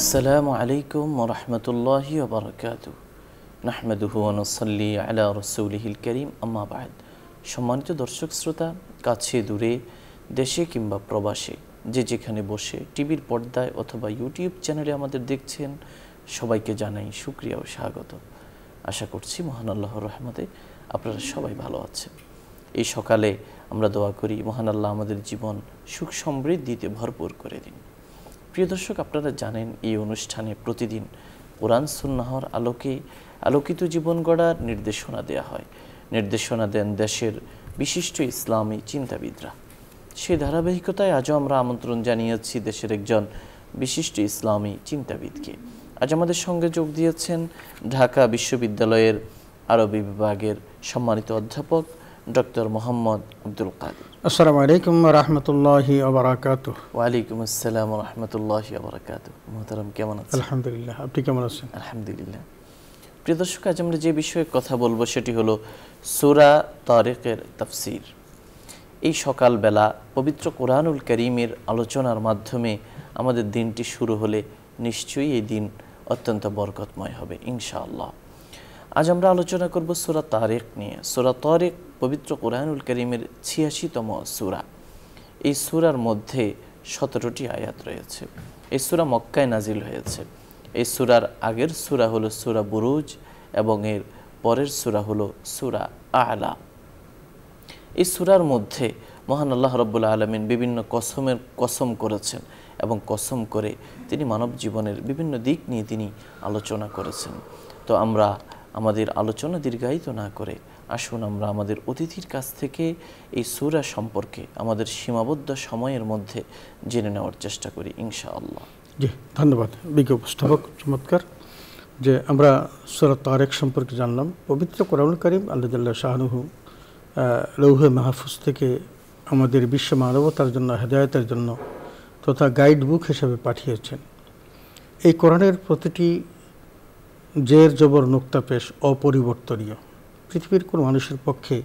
আসসালামু আলাইকুম রহমতুল্লাহ বারকাত নাহমেদুহু নসল্লি আলা রসৌলিহিল করিম আম্মাবাদ সম্মানিত দর্শক শ্রোতা কাছে দূরে দেশে কিংবা প্রবাসে যে যেখানে বসে টিভির পর্দায় অথবা ইউটিউব চ্যানেলে আমাদের দেখছেন সবাইকে জানাই সুক্রিয়া ও স্বাগত আশা করছি মহান আল্লাহর রহমতে আপনারা সবাই ভালো আছেন এই সকালে আমরা দোয়া করি মহান আল্লাহ আমাদের জীবন সুখ সমৃদ্ধিতে ভরপুর করে দিন প্রিয় দর্শক আপনারা জানেন এই অনুষ্ঠানে প্রতিদিন কোরআন সুন্নাহর আলোকে আলোকিত জীবন গড়ার নির্দেশনা দেয়া হয় নির্দেশনা দেন দেশের বিশিষ্ট ইসলামী চিন্তাবিদরা সেই ধারাবাহিকতায় আজও আমরা আমন্ত্রণ জানিয়েছি দেশের একজন বিশিষ্ট ইসলামী চিন্তাবিদকে আজ আমাদের সঙ্গে যোগ দিয়েছেন ঢাকা বিশ্ববিদ্যালয়ের আরবি বিভাগের সম্মানিত অধ্যাপক ডক্টর মোহাম্মদ আব্দুল কাদের আসসালামু আলাইকুম রহমতুল্লাহি আবরাকাত ওয়ালাইকুম আসসালাম রহমতুল্লাহি আবরাকাত মোহতারাম কেমন আছেন আলহামদুলিল্লাহ আপনি কেমন আছেন আলহামদুলিল্লাহ প্রিয় দর্শক আজ আমরা যে বিষয়ে কথা বলবো সেটি হলো সুরা তারেকের তাফসির এই সকালবেলা পবিত্র কোরআনুল করিমের আলোচনার মাধ্যমে আমাদের দিনটি শুরু হলে নিশ্চয়ই এই দিন অত্যন্ত বরকতময় হবে ইনশাআল্লাহ আজ আমরা আলোচনা করব সুরা তারেক নিয়ে সুরা তারেক পবিত্র কোরআনুল করিমের ছিয়াশিতম সুরা এই সুরার মধ্যে সতেরোটি আয়াত রয়েছে এই সুরা মক্কায় নাজিল হয়েছে এই সুরার আগের সুরা হলো সুরা বুরুজ এবং এর পরের সুরা হলো সুরা আলা এই সুরার মধ্যে মহান আল্লাহ রব্বুল আলমিন বিভিন্ন কসমের কসম করেছেন এবং কসম করে তিনি মানব জীবনের বিভিন্ন দিক নিয়ে তিনি আলোচনা করেছেন তো আমরা আমাদের আলোচনা দীর্ঘায়িত না করে আসুন আমরা আমাদের অতিথির কাছ থেকে এই সুরা সম্পর্কে আমাদের সীমাবদ্ধ সময়ের মধ্যে জেনে নেওয়ার চেষ্টা করি ইনশাআল্লাহ জি ধন্যবাদ বিজ্ঞ উপস্থাপক চমৎকার যে আমরা সুরা তারেক সম্পর্কে জানলাম পবিত্র কোরআনুল করিম আল্লাহ শাহনুহু লৌহ মাহফুজ থেকে আমাদের বিশ্ব মানবতার জন্য হেদায়তের জন্য তথা গাইড বুক হিসেবে পাঠিয়েছেন এই কোরআনের প্রতিটি জের জবর নোক্তা পেশ অপরিবর্তনীয় পৃথিবীর কোনো মানুষের পক্ষে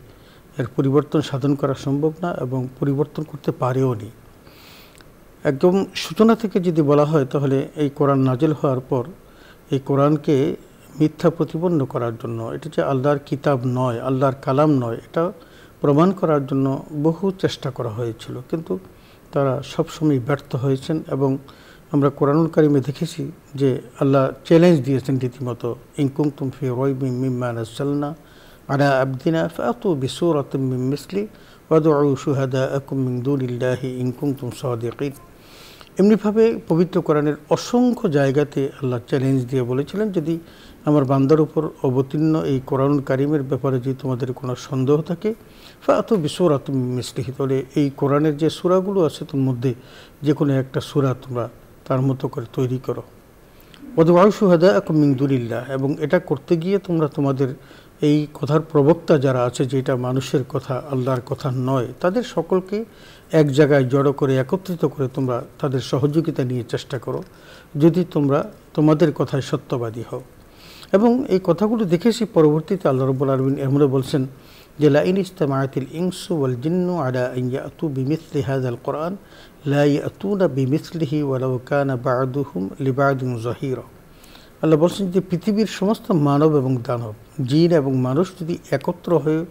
এর পরিবর্তন সাধন করা সম্ভব না এবং পরিবর্তন করতে পারেও নি একদম সূচনা থেকে যদি বলা হয় তাহলে এই কোরআন নাজেল হওয়ার পর এই কোরআনকে মিথ্যা প্রতিপন্ন করার জন্য এটা যে আল্লাহর কিতাব নয় আল্লাহর কালাম নয় এটা প্রমাণ করার জন্য বহু চেষ্টা করা হয়েছিল কিন্তু তারা সবসময় ব্যর্থ হয়েছেন এবং আমরা কোরআনুল কারিমে দেখেছি যে আল্লাহ চ্যালেঞ্জ দিয়েছেন রীতিমতো ইংকুম তুমফি রয় মিম্মা নাসাল্না على عبدنا فأتوا بسورة من مثله وادعوا شهداءكم من دون الله إن كنتم صادقين এমনিভাবে পবিত্র কোরআনের অসংখ্য জায়গাতে আল্লাহ চ্যালেঞ্জ দিয়ে বলেছিলেন যদি আমার বান্দার উপর অবতীর্ণ এই কোরআন কারিমের ব্যাপারে যদি তোমাদের কোনো সন্দেহ থাকে বা এত বিশ্বরা তুমি মিসলিহি তাহলে এই কোরআনের যে সুরাগুলো আছে তোর মধ্যে যে কোনো একটা সুরা তোমরা তার মতো করে তৈরি করো অদবায়ু সুহাদা এক মিন্দুলিল্লাহ এবং এটা করতে গিয়ে তোমরা তোমাদের এই কথার প্রবক্তা যারা আছে যেটা মানুষের কথা আল্লাহর কথা নয় তাদের সকলকে এক জায়গায় জড়ো করে একত্রিত করে তোমরা তাদের সহযোগিতা নিয়ে চেষ্টা করো যদি তোমরা তোমাদের কথায় সত্যবাদী হও এবং এই কথাগুলো দেখেছি পরবর্তীতে আল্লাহ রব্বুল আলমিন এমন বলছেন যে লাইন ইস্তামায়াতিল ইংসু ওয়াল জিন্নু আডা ইয়া আতু বিমিসলি হাজাল কোরআন লাই আতু না বিমিসলিহি কানা বাদুহুম লিবাদুম জহিরা আল্লাহ বলছেন যে পৃথিবীর সমস্ত মানব এবং দানব জিন এবং মানুষ যদি একত্র হয়ে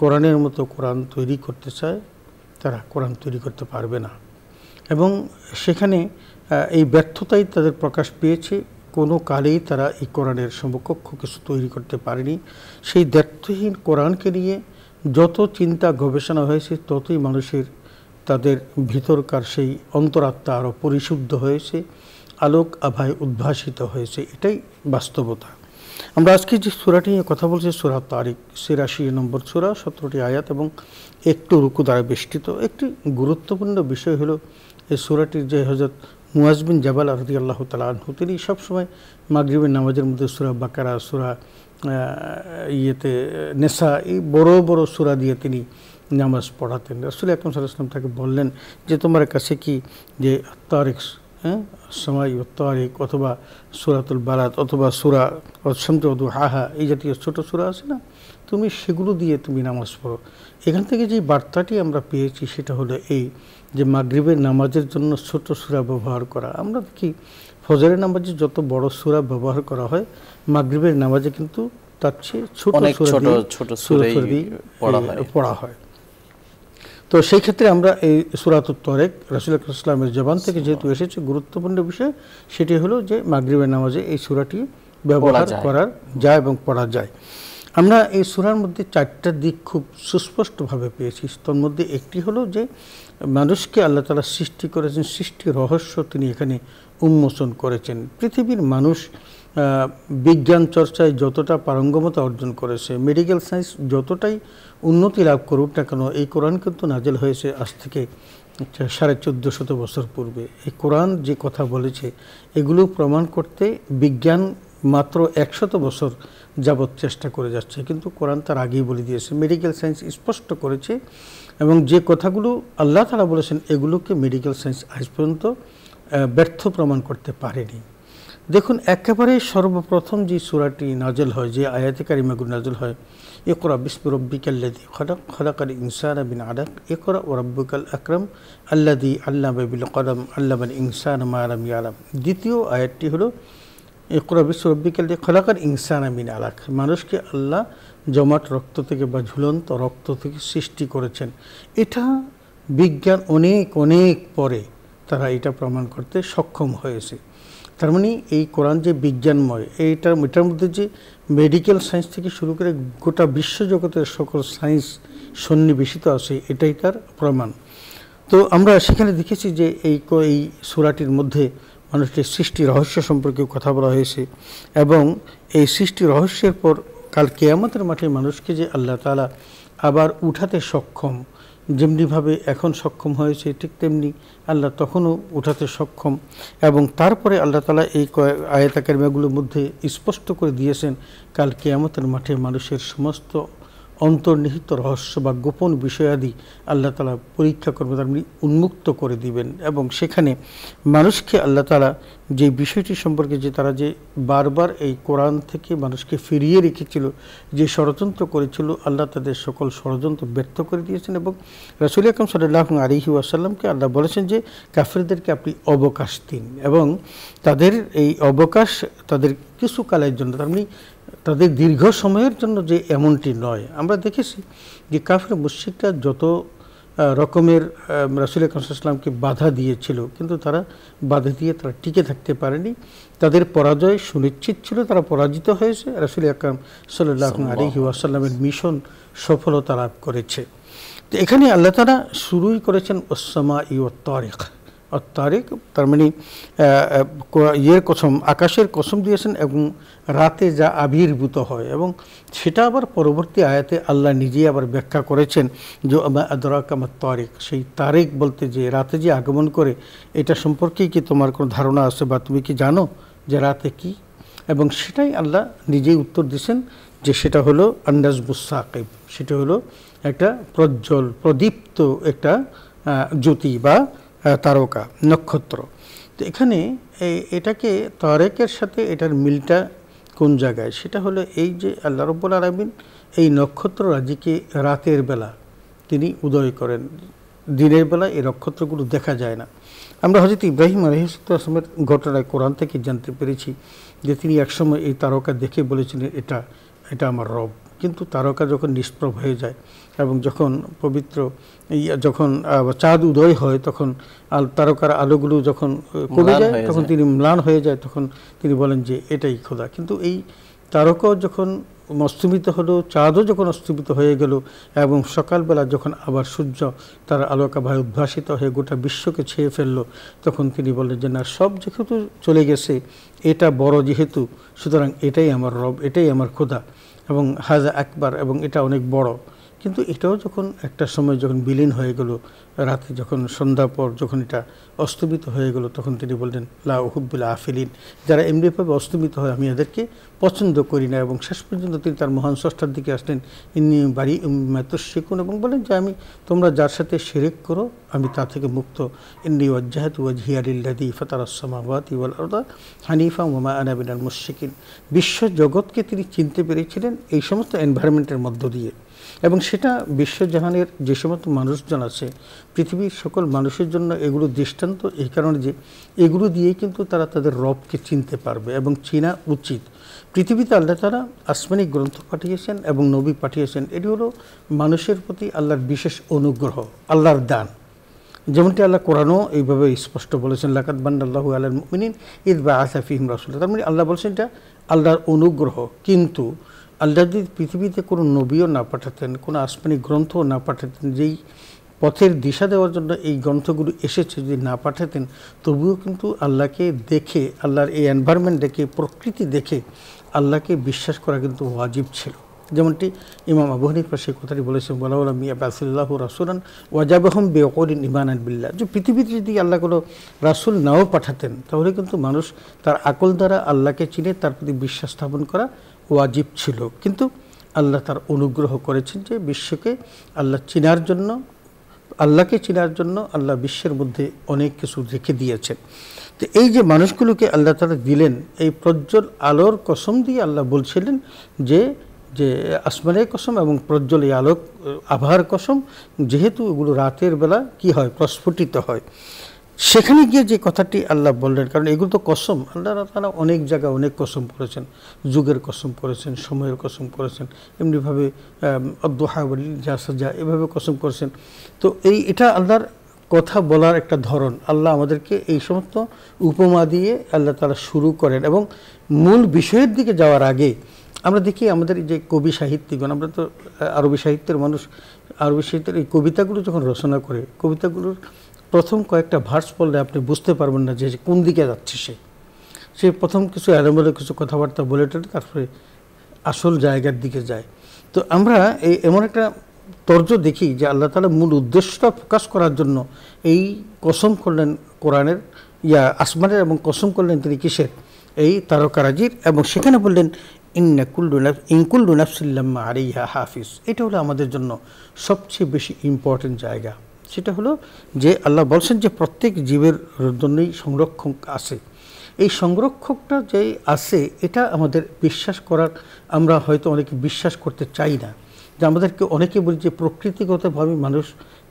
কোরআনের মতো কোরআন তৈরি করতে চায় তারা কোরআন তৈরি করতে পারবে না এবং সেখানে এই ব্যর্থতাই তাদের প্রকাশ পেয়েছে কোনো কালেই তারা এই কোরআনের সমকক্ষ কিছু তৈরি করতে পারেনি সেই দ্ব্যর্থহীন কোরআনকে নিয়ে যত চিন্তা গবেষণা হয়েছে ততই মানুষের তাদের ভিতরকার সেই অন্তরাত্মা আরও পরিশুদ্ধ হয়েছে আলোক আভায় উদ্ভাসিত হয়েছে এটাই বাস্তবতা আমরা আজকে যে সুরাটি নিয়ে কথা বলছি সুরা তারিক সিরাশি নম্বর সুরা সতেরোটি আয়াত এবং একটু রুকু দ্বারা বেষ্টিত একটি গুরুত্বপূর্ণ বিষয় হলো এই সুরাটির যে হজরত মুয়াজবিন জাবাল আহদি আল্লাহ তালা আনহু তিনি সবসময় মাগরিবের নামাজের মধ্যে সুরা বাকারা সুরা ইয়েতে নেশা এই বড় বড় সুরা দিয়ে তিনি নামাজ পড়াতেন রাসুল আকরম সাল্লাহ তাকে বললেন যে তোমার কাছে কি যে তারিখ হ্যাঁ সময় তারিক অথবা সুরাতুল বারাত অথবা সুরা অসমতে হাহা এই জাতীয় ছোটো সুরা আছে না তুমি সেগুলো দিয়ে তুমি নামাজ পড়ো এখান থেকে যে বার্তাটি আমরা পেয়েছি সেটা হলো এই যে মাগরীবের নামাজের জন্য ছোট সুরা ব্যবহার করা আমরা দেখি ফজরের নামাজে যত বড় সুরা ব্যবহার করা হয় মাগরীবের নামাজে কিন্তু তার চেয়ে ছোট সুরা দিয়ে পড়া হয় তো সেই ক্ষেত্রে আমরা এই সুরাতুর তরেক রাসুল ইসলামের জবান থেকে যেহেতু এসেছে গুরুত্বপূর্ণ বিষয় সেটি হলো যে মাগরিবের নামাজে এই সুরাটি ব্যবহার করা যায় এবং পড়া যায় আমরা এই সুরার মধ্যে চারটা দিক খুব সুস্পষ্টভাবে পেয়েছি তোর মধ্যে একটি হলো যে মানুষকে আল্লাহ তালা সৃষ্টি করেছেন সৃষ্টি রহস্য তিনি এখানে উন্মোচন করেছেন পৃথিবীর মানুষ বিজ্ঞান চর্চায় যতটা পারঙ্গমতা অর্জন করেছে মেডিকেল সায়েন্স যতটাই উন্নতি লাভ করুক না কেন এই কোরআন কিন্তু নাজেল হয়েছে আজ থেকে সাড়ে চোদ্দো শত বছর পূর্বে এই কোরআন যে কথা বলেছে এগুলো প্রমাণ করতে বিজ্ঞান মাত্র একশত বছর যাবৎ চেষ্টা করে যাচ্ছে কিন্তু কোরআন তার আগেই বলে দিয়েছে মেডিকেল সায়েন্স স্পষ্ট করেছে এবং যে কথাগুলো আল্লাহ তারা বলেছেন এগুলোকে মেডিকেল সায়েন্স আজ পর্যন্ত ব্যর্থ প্রমাণ করতে পারেনি দেখুন একেবারে সর্বপ্রথম যে সুরাটি নাজল হয় যে আয়াতিকারী কারিমাগুন নাজল হয় একরা বিস্ম রব্বিকাল্লাদি খড়ক খড়কাল ইনসান বিন আডক একরা ও রব্বিকাল আকরম আল্লাদি আল্লাহ বিল কলম আল্লাহ ইনসান মারাম ইয়ালাম দ্বিতীয় আয়াতটি হলো একরা বিশ্ব রব্বিকাল্লি খলাকার ইনসান বিন আলাক মানুষকে আল্লাহ জমাট রক্ত থেকে বা ঝুলন্ত রক্ত থেকে সৃষ্টি করেছেন এটা বিজ্ঞান অনেক অনেক পরে তারা এটা প্রমাণ করতে সক্ষম হয়েছে তার মানে এই কোরআন যে বিজ্ঞানময় এইটার এটার মধ্যে যে মেডিকেল সায়েন্স থেকে শুরু করে গোটা বিশ্বজগতের সকল সায়েন্স সন্নিবেশিত আছে এটাই তার প্রমাণ তো আমরা সেখানে দেখেছি যে এই এই সুরাটির মধ্যে মানুষটির সৃষ্টি রহস্য সম্পর্কে কথা বলা হয়েছে এবং এই সৃষ্টি রহস্যের পর কাল কেয়ামতের মাঠে মানুষকে যে আল্লাহ তালা আবার উঠাতে সক্ষম যেমনিভাবে এখন সক্ষম হয়েছে ঠিক তেমনি আল্লাহ তখনও উঠাতে সক্ষম এবং তারপরে আল্লাহ তালা এই আয়তাকারিমাগুলোর মধ্যে স্পষ্ট করে দিয়েছেন কাল কেয়ামতের মাঠে মানুষের সমস্ত অন্তর্নিহিত রহস্য বা গোপন বিষয়াদি আল্লাহ তালা পরীক্ষা করবে তার মানে উন্মুক্ত করে দিবেন এবং সেখানে মানুষকে আল্লাহ তালা যে বিষয়টি সম্পর্কে যে তারা যে বারবার এই কোরআন থেকে মানুষকে ফিরিয়ে রেখেছিল যে ষড়যন্ত্র করেছিল আল্লাহ তাদের সকল ষড়যন্ত্র ব্যর্থ করে দিয়েছেন এবং রাসুল আকরম সাল্লাহ আলিহি আসাল্লামকে আল্লাহ বলেছেন যে কাফিরদেরকে আপনি অবকাশ দিন এবং তাদের এই অবকাশ তাদের কিছু কালের জন্য তার মানে তাদের দীর্ঘ সময়ের জন্য যে এমনটি নয় আমরা দেখেছি যে কাফের মুশিকরা যত রকমের রাসুল ইসলামকে বাধা দিয়েছিল কিন্তু তারা বাধা দিয়ে তারা টিকে থাকতে পারেনি তাদের পরাজয় সুনিশ্চিত ছিল তারা পরাজিত হয়েছে রাসুল আকরাম সাল্লাহ আলী আসাল্লামের মিশন সফলতা লাভ করেছে তো এখানে আল্লাহ তারা শুরুই করেছেন ওসামা ইউ তরিক তারিখ তার মানে ইয়ের কসম আকাশের কসম দিয়েছেন এবং রাতে যা আবির্ভূত হয় এবং সেটা আবার পরবর্তী আয়াতে আল্লাহ নিজেই আবার ব্যাখ্যা করেছেন যে আমার তারিখ সেই তারিখ বলতে যে রাতে যে আগমন করে এটা সম্পর্কে কি তোমার কোনো ধারণা আছে বা তুমি কি জানো যে রাতে কি এবং সেটাই আল্লাহ নিজেই উত্তর দিয়েছেন যে সেটা হলো আন্দাজ মুসাকিব সেটা হলো একটা প্রজ্জ্বল প্রদীপ্ত একটা জ্যোতি বা তারকা নক্ষত্র তো এখানে এটাকে তারেকের সাথে এটার মিলটা কোন জায়গায় সেটা হলো এই যে আল্লাহ রব্বুল আলমিন এই নক্ষত্র রাজিকে রাতের বেলা তিনি উদয় করেন দিনের বেলা এই নক্ষত্রগুলো দেখা যায় না আমরা হজরত ইব্রাহিম আলহিসের ঘটনায় কোরআন থেকে জানতে পেরেছি যে তিনি একসময় এই তারকা দেখে বলেছিলেন এটা এটা আমার রব কিন্তু তারকা যখন নিষ্প্রভ হয়ে যায় এবং যখন পবিত্র যখন চাঁদ উদয় হয় তখন তারকার আলোগুলো যখন কমে যায় তখন তিনি ম্লান হয়ে যায় তখন তিনি বলেন যে এটাই খোদা কিন্তু এই তারকা যখন অস্তমিত হলো চাঁদও যখন অস্তমিত হয়ে গেল এবং সকালবেলা যখন আবার সূর্য তার আলোকাভায় উদ্ভাসিত হয়ে গোটা বিশ্বকে ছেয়ে ফেলল তখন তিনি বললেন যে না সব যেহেতু চলে গেছে এটা বড় যেহেতু সুতরাং এটাই আমার রব এটাই আমার খোদা এবং হাজা একবার এবং এটা অনেক বড় কিন্তু এটাও যখন একটা সময় যখন বিলীন হয়ে গেল রাতে যখন সন্ধ্যা পর যখন এটা অস্তমিত হয়ে গেল তখন তিনি বললেন লা হুব্বুল আফিলিন যারা এমনিভাবে অস্তমিত হয় আমি এদেরকে পছন্দ করি না এবং শেষ পর্যন্ত তিনি তার মহান স্রষ্টার দিকে আসলেন ইনি বাড়ি মেতশিকুন এবং বলেন যে আমি তোমরা যার সাথে শিরেক করো আমি তা থেকে মুক্ত ইন্নি ওয়াজ্জাহাত ওয়াজিয়ারিল্লাদি ফতারাসমাবাদ ইওয়াল আরদা হানিফা ওমা আনাবিনাল মুশিকিন বিশ্ব জগৎকে তিনি চিনতে পেরেছিলেন এই সমস্ত এনভায়রনমেন্টের মধ্য দিয়ে এবং সেটা বিশ্বজাহানের যে সমস্ত মানুষজন আছে পৃথিবীর সকল মানুষের জন্য এগুলো দৃষ্টান্ত এই কারণে যে এগুলো দিয়েই কিন্তু তারা তাদের রবকে চিনতে পারবে এবং চেনা উচিত পৃথিবীতে আল্লাহ তারা আসমানিক গ্রন্থ পাঠিয়েছেন এবং নবী পাঠিয়েছেন এটি হলো মানুষের প্রতি আল্লাহর বিশেষ অনুগ্রহ আল্লাহর দান যেমনটি আল্লাহ কোরআনও এইভাবে স্পষ্ট বলেছেন লাকাত বান্দাল্লাহু আল্লাহ মিনিন ঈদ বা আসাফিম রাসুল্লাহ তার মানে আল্লাহ বলছেন এটা আল্লাহর অনুগ্রহ কিন্তু আল্লাহ যদি পৃথিবীতে কোনো নবীও না পাঠাতেন কোনো আসমানি গ্রন্থও না পাঠাতেন যেই পথের দিশা দেওয়ার জন্য এই গ্রন্থগুলো এসেছে যদি না পাঠাতেন তবুও কিন্তু আল্লাহকে দেখে আল্লাহর এই এনভায়রনমেন্ট দেখে প্রকৃতি দেখে আল্লাহকে বিশ্বাস করা কিন্তু ওয়াজিব ছিল যেমনটি ইমাম আবহানির পাশে সেই কথাটি বলেছেন বলাউল্লা মিয়া বাসুল্লাহ রাসুলান ওয়াজাবহম বেকরিন ইমান বিল্লাহ যে পৃথিবীতে যদি আল্লাহ কোনো রাসুল নাও পাঠাতেন তাহলে কিন্তু মানুষ তার আকল দ্বারা আল্লাহকে চিনে তার প্রতি বিশ্বাস স্থাপন করা ওয়াজিব ছিল কিন্তু আল্লাহ তার অনুগ্রহ করেছেন যে বিশ্বকে আল্লাহ চিনার জন্য আল্লাহকে চিনার জন্য আল্লাহ বিশ্বের মধ্যে অনেক কিছু রেখে দিয়েছেন তো এই যে মানুষগুলোকে আল্লাহ তারা দিলেন এই প্রজ্জ্বল আলোর কসম দিয়ে আল্লাহ বলছিলেন যে যে আসমানের কসম এবং প্রজ্জ্বল এই আলোক আভার কসম যেহেতু এগুলো রাতের বেলা কি হয় প্রস্ফুটিত হয় সেখানে গিয়ে যে কথাটি আল্লাহ বললেন কারণ এগুলো তো কসম আল্লাহ তারা অনেক জায়গায় অনেক কসম করেছেন যুগের কসম করেছেন সময়ের কসম করেছেন এমনিভাবে অদ্দোহাবলি যা এভাবে কসম করেছেন তো এই এটা আল্লাহর কথা বলার একটা ধরন আল্লাহ আমাদেরকে এই সমস্ত উপমা দিয়ে আল্লাহ তারা শুরু করেন এবং মূল বিষয়ের দিকে যাওয়ার আগে আমরা দেখি আমাদের যে কবি সাহিত্যিকগণ আমরা তো আরবি সাহিত্যের মানুষ আরবি সাহিত্যের এই কবিতাগুলো যখন রচনা করে কবিতাগুলোর প্রথম কয়েকটা ভার্স পড়লে আপনি বুঝতে পারবেন না যে কোন দিকে যাচ্ছে সে সে প্রথম কিছু এলোমেলো কিছু কথাবার্তা বলে তারপরে আসল জায়গার দিকে যায় তো আমরা এই এমন একটা তর্জ দেখি যে আল্লাহ তালা মূল উদ্দেশ্যটা প্রকাশ করার জন্য এই কসম করলেন কোরআনের ইয়া আসমানের এবং কসম করলেন তিনি কিসের এই তারকারাজির এবং সেখানে বললেন ইন্নাকুল্লু ইনকুল্লু আর আরিহা হাফিজ এটা হলো আমাদের জন্য সবচেয়ে বেশি ইম্পর্টেন্ট জায়গা সেটা হলো যে আল্লাহ বলছেন যে প্রত্যেক জীবের জন্যই সংরক্ষক আছে এই সংরক্ষকটা যে আছে এটা আমাদের বিশ্বাস করার আমরা হয়তো অনেকে বিশ্বাস করতে চাই না যে আমাদেরকে অনেকে বলি যে প্রকৃতিগতভাবে মানুষ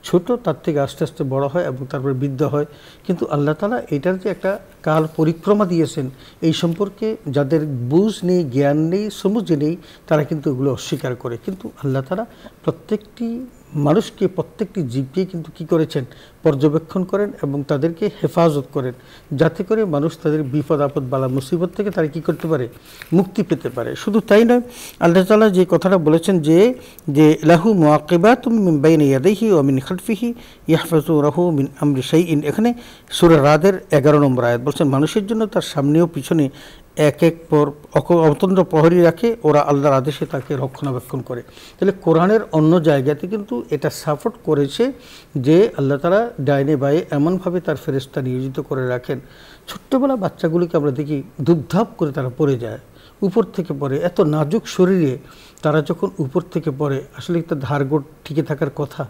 ছোট তার থেকে আস্তে আস্তে বড় হয় এবং তারপরে বৃদ্ধ হয় কিন্তু আল্লাহ তালা এটার যে একটা কাল পরিক্রমা দিয়েছেন এই সম্পর্কে যাদের বুঝ নেই জ্ঞান নেই সমুঝে নেই তারা কিন্তু এগুলো অস্বীকার করে কিন্তু আল্লাহ তারা প্রত্যেকটি মানুষকে প্রত্যেকটি জীবকে কিন্তু কি করেছেন পর্যবেক্ষণ করেন এবং তাদেরকে হেফাজত করেন যাতে করে মানুষ তাদের বিপদ আপদ বালা মুসিবত থেকে তারা কি করতে পারে মুক্তি পেতে পারে শুধু তাই নয় আল্লাহ তালা যে কথাটা বলেছেন যে যে লাহু মোয়াকিবা তুমি বাইন ইয়াদহি ও খালফিহি ইয়াহফাজু রাহু মিন আমরি সাইন এখানে সুরের রাদের এগারো নম্বর আয়াত পার্সেন্ট মানুষের জন্য তার সামনেও পিছনে এক এক পর অতন্ত্র প্রহরী রাখে ওরা আল্লাহর আদেশে তাকে রক্ষণাবেক্ষণ করে তাহলে কোরআনের অন্য জায়গাতে কিন্তু এটা সাপোর্ট করেছে যে আল্লাহ তারা ডাইনে বায়ে এমনভাবে তার ফেরেস্তা নিয়োজিত করে রাখেন ছোট্টবেলা বাচ্চাগুলিকে আমরা দেখি ধূপধাপ করে তারা পড়ে যায় উপর থেকে পড়ে এত নাজুক শরীরে তারা যখন উপর থেকে পড়ে আসলে তার ধারগোট টিকে থাকার কথা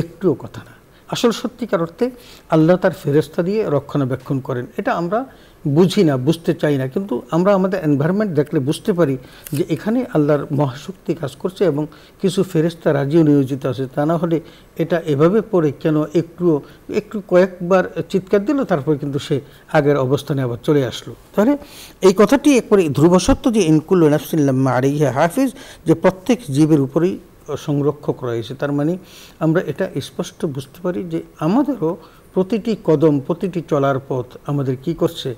একটুও কথা না আসল সত্যিকার অর্থে আল্লাহ তার ফেরস্তা দিয়ে রক্ষণাবেক্ষণ করেন এটা আমরা বুঝি না বুঝতে চাই না কিন্তু আমরা আমাদের এনভায়রনমেন্ট দেখলে বুঝতে পারি যে এখানে আল্লাহর মহাশক্তি কাজ করছে এবং কিছু ফেরস্তা রাজিও নিয়োজিত আছে তা না হলে এটা এভাবে পড়ে কেন একটু একটু কয়েকবার চিৎকার দিল তারপর কিন্তু সে আগের অবস্থানে আবার চলে আসলো তাহলে এই কথাটি একবারে ধ্রুব সত্য যে ইনকুল্লাফসিল্লাম্মা আরিহা হাফিজ যে প্রত্যেক জীবের উপরেই সংরক্ষক রয়েছে তার মানে আমরা এটা স্পষ্ট বুঝতে পারি যে আমাদেরও প্রতিটি কদম প্রতিটি চলার পথ আমাদের কি করছে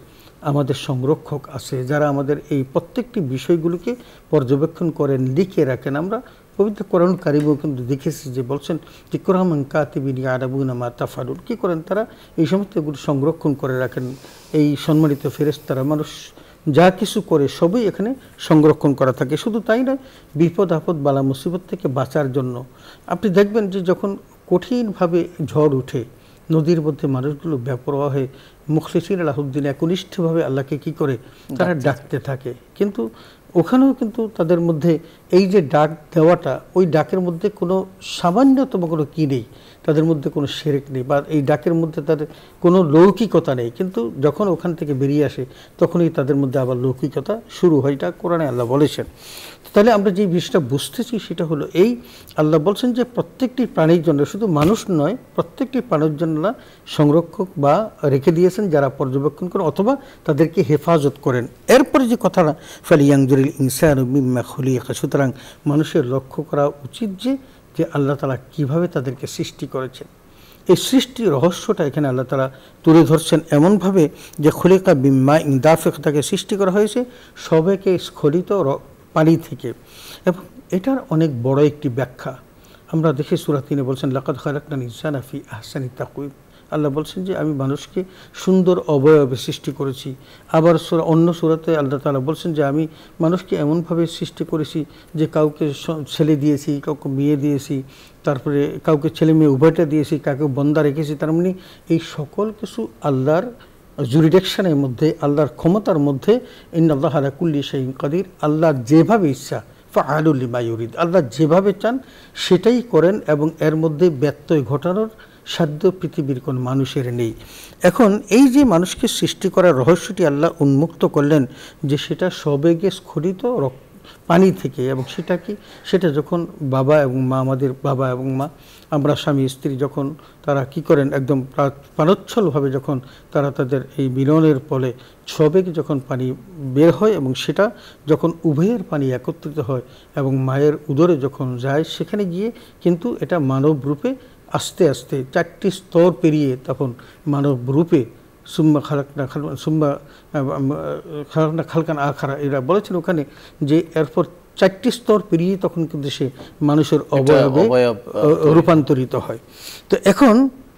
আমাদের সংরক্ষক আছে যারা আমাদের এই প্রত্যেকটি বিষয়গুলোকে পর্যবেক্ষণ করেন লিখে রাখেন আমরা পবিত্র করণ কারিবও কিন্তু দেখেছি যে বলছেন যে কোরআমান কাতিবিন আরবুনামা তাফারুল কী করেন তারা এই সমস্তগুলো সংরক্ষণ করে রাখেন এই সম্মানিত ফেরেস্তারা মানুষ যা কিছু করে সবই এখানে সংরক্ষণ করা থাকে শুধু তাই নয় বিপদ আপদ বালা মুসিবত থেকে বাঁচার জন্য আপনি দেখবেন যে যখন কঠিনভাবে ঝড় উঠে নদীর মধ্যে মানুষগুলো ব্যাপরোয়া হয়ে মুখলিসিন আলাহুদ্দিন একনিষ্ঠভাবে আল্লাহকে কি করে তারা ডাকতে থাকে কিন্তু ওখানেও কিন্তু তাদের মধ্যে এই যে ডাক দেওয়াটা ওই ডাকের মধ্যে কোনো সামান্যতম কোনো কী নেই তাদের মধ্যে কোনো সেরেক নেই বা এই ডাকের মধ্যে তাদের কোনো লৌকিকতা নেই কিন্তু যখন ওখান থেকে বেরিয়ে আসে তখনই তাদের মধ্যে আবার লৌকিকতা শুরু হয় এটা কোরআনে আল্লাহ বলেছেন তাহলে আমরা যে বিষয়টা বুঝতেছি সেটা হলো এই আল্লাহ বলছেন যে প্রত্যেকটি প্রাণীর জন্য শুধু মানুষ নয় প্রত্যেকটি প্রাণীর জন্য সংরক্ষক বা রেখে দিয়েছেন যারা পর্যবেক্ষণ করেন অথবা তাদেরকে হেফাজত করেন এরপরে যে কথাটা ফালিয়াংজুরিল ইনসান মিম্মা সুতরাং মানুষের লক্ষ্য করা উচিত যে যে আল্লাহ তালা কিভাবে তাদেরকে সৃষ্টি করেছেন এই সৃষ্টির রহস্যটা এখানে আল্লাহ তালা তুলে ধরছেন এমনভাবে যে খলিকা বিম্মা ইংদাফেক তাকে সৃষ্টি করা হয়েছে সবাইকে স্খলিত পানি থেকে এবং এটার অনেক বড় একটি ব্যাখ্যা আমরা দেখি সুরাতিনে বলছেন লাকাত খালাকান ইসানাফি আহসানি তাকুইব আল্লাহ বলছেন যে আমি মানুষকে সুন্দর অবয়বে সৃষ্টি করেছি আবার অন্য সুরাতে আল্লাহ তালা বলছেন যে আমি মানুষকে এমনভাবে সৃষ্টি করেছি যে কাউকে ছেলে দিয়েছি কাউকে মেয়ে দিয়েছি তারপরে কাউকে ছেলে মেয়ে উভয়টা দিয়েছি কাউকে বন্দা রেখেছি তার মানে এই সকল কিছু আল্লাহর জুরিডেকশনের মধ্যে আল্লাহর ক্ষমতার মধ্যে ইন্দাল্লাহ আলাকুল্লি শাহিন কাদির আল্লাহ যেভাবে ইচ্ছা ফাহালুল্লি মায়ুরিদ আল্লাহ যেভাবে চান সেটাই করেন এবং এর মধ্যে ব্যত্যয় ঘটানোর সাধ্য পৃথিবীর কোন মানুষের নেই এখন এই যে মানুষকে সৃষ্টি করার রহস্যটি আল্লাহ উন্মুক্ত করলেন যে সেটা সবেগে স্খলিত পানি থেকে এবং সেটা কি সেটা যখন বাবা এবং মা আমাদের বাবা এবং মা আমরা স্বামী স্ত্রী যখন তারা কি করেন একদম প্রাণচ্ছলভাবে যখন তারা তাদের এই মিলনের ফলে সবেগে যখন পানি বের হয় এবং সেটা যখন উভয়ের পানি একত্রিত হয় এবং মায়ের উদরে যখন যায় সেখানে গিয়ে কিন্তু এটা মানব রূপে আস্তে আস্তে চারটি স্তর পেরিয়ে তখন মানব রূপে সুম্মা খালাকনা খাল সুম্মা খালাকনা খালকান আখারা এরা বলেছেন ওখানে যে এরপর চারটি স্তর পেরিয়ে তখন কিন্তু সে মানুষের অবয়বে রূপান্তরিত হয় তো এখন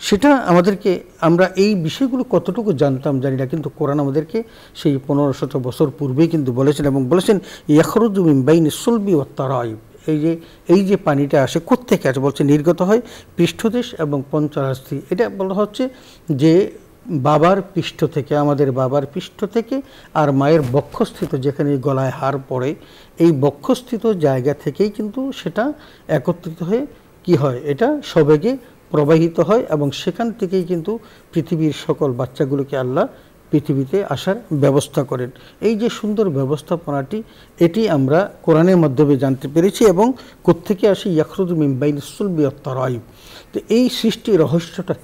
সেটা আমাদেরকে আমরা এই বিষয়গুলো কতটুকু জানতাম জানি না কিন্তু কোরআন আমাদেরকে সেই পনেরো শত বছর পূর্বেই কিন্তু বলেছেন এবং বলেছেন ইয়াখরুদ্দিন বাইন সুলবি ও তারাইব এই যে এই যে পানিটা আসে কোত্থেকে আসে বলছে নির্গত হয় পৃষ্ঠদেশ এবং পঞ্চরাস্থি এটা বলা হচ্ছে যে বাবার পৃষ্ঠ থেকে আমাদের বাবার পৃষ্ঠ থেকে আর মায়ের বক্ষস্থিত যেখানে গলায় হার পড়ে এই বক্ষস্থিত জায়গা থেকেই কিন্তু সেটা একত্রিত হয়ে কি হয় এটা সবেগে প্রবাহিত হয় এবং সেখান থেকেই কিন্তু পৃথিবীর সকল বাচ্চাগুলোকে আল্লাহ পৃথিবীতে আসার ব্যবস্থা করেন এই যে সুন্দর ব্যবস্থাপনাটি এটি আমরা কোরআনের মাধ্যমে জানতে পেরেছি এবং কোত্থেকে আসি ইয়াকরুদ মিম্বাইন সুলবি অত্তরায়ু তো এই সৃষ্টি রহস্যটা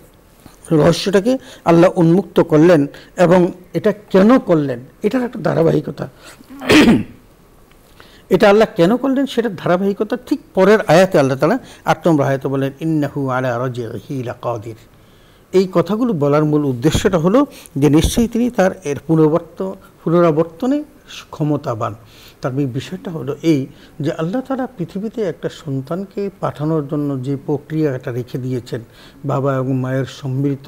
রহস্যটাকে আল্লাহ উন্মুক্ত করলেন এবং এটা কেন করলেন এটার একটা ধারাবাহিকতা এটা আল্লাহ কেন করলেন সেটা ধারাবাহিকতা ঠিক পরের আয়াতে আল্লাহ তালা আট নম্বর বলেন ইন্নাহু আলা রাজি রহিলা কাদির এই কথাগুলো বলার মূল উদ্দেশ্যটা হলো যে নিশ্চয়ই তিনি তার এর পুনর্বর্ত পুনরাবর্তনে ক্ষমতাবান তার বিষয়টা হলো এই যে আল্লাহ তারা পৃথিবীতে একটা সন্তানকে পাঠানোর জন্য যে প্রক্রিয়াটা রেখে দিয়েছেন বাবা এবং মায়ের সম্মিলিত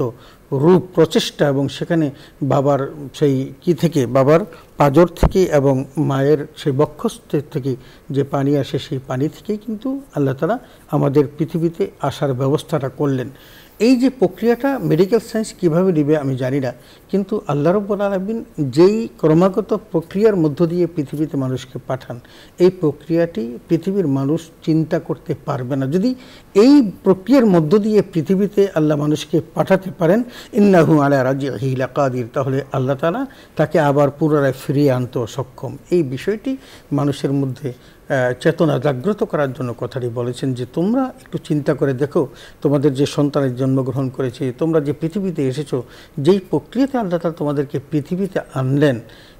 রূপ প্রচেষ্টা এবং সেখানে বাবার সেই কি থেকে বাবার পাজর থেকে এবং মায়ের সেই বক্ষস্থের থেকে যে পানি আসে সেই পানি থেকেই কিন্তু আল্লাহ তারা আমাদের পৃথিবীতে আসার ব্যবস্থাটা করলেন এই যে প্রক্রিয়াটা মেডিকেল সায়েন্স কিভাবে নিবে আমি জানি না কিন্তু আল্লাহ রব্বুল আলমিন যেই ক্রমাগত প্রক্রিয়ার মধ্য দিয়ে পৃথিবীতে মানুষকে পাঠান এই প্রক্রিয়াটি পৃথিবীর মানুষ চিন্তা করতে পারবে না যদি এই প্রক্রিয়ার মধ্য দিয়ে পৃথিবীতে আল্লাহ মানুষকে পাঠাতে পারেন ইন্নাহু আলা হিলা কাদির তাহলে আল্লাহ তালা তাকে আবার পুনরায় ফিরিয়ে আনতেও সক্ষম এই বিষয়টি মানুষের মধ্যে চেতনা জাগ্রত করার জন্য কথাটি বলেছেন যে তোমরা একটু চিন্তা করে দেখো তোমাদের যে সন্তানের জন্মগ্রহণ করেছে তোমরা যে পৃথিবীতে এসেছো যেই প্রক্রিয়াতে আল্লাহ তালা তোমাদেরকে পৃথিবীতে আনলেন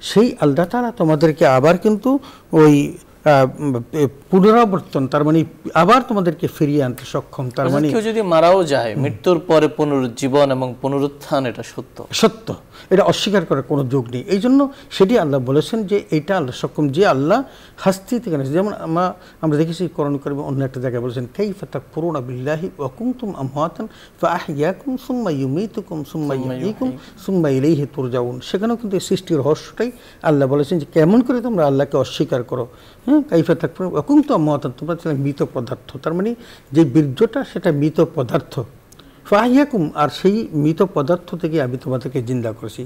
সেই আল্লাহ তালা তোমাদেরকে আবার কিন্তু ওই পুনরাবর্তন তার মানে আবার তোমাদেরকে ফিরিয়ে আনতে সক্ষম তার আচ্ছা, মানে কেউ যদি মারাও যায় মৃত্যুর পরে পুনরুজ্জীবন এবং পুনরুত্থান এটা সত্য সত্য এটা অস্বীকার করার কোনো যোগ নেই এই জন্য সেটি আল্লাহ বলেছেন যে এটা আল্লাহ সক্ষম যে আল্লাহ হাস্তি থেকে যেমন আমরা আমরা দেখেছি করণ করবে অন্য একটা জায়গায় বলেছেন কেই ফাতা পুরোন বিল্লাহি ওকুম তুম আমহাতান ফাহিয়াকুম সুম্মা ইউমিতুকুম সুম্মা ইউমিকুম সুম্মা ইলাইহি তুরজাউন সেখানেও কিন্তু সৃষ্টির রহস্যটাই আল্লাহ বলেছেন যে কেমন করে তোমরা আল্লাহকে অস্বীকার করো হ্যাঁ কাইফা থাকপুর ওকুম প্রথমতম অতন্তমরা ছিলেন মৃত পদার্থ তার মানে যে বীর্যটা সেটা মৃত পদার্থ ফাহিয়াকুম আর সেই মৃত পদার্থ থেকে আমি তোমাদেরকে জিন্দা করেছি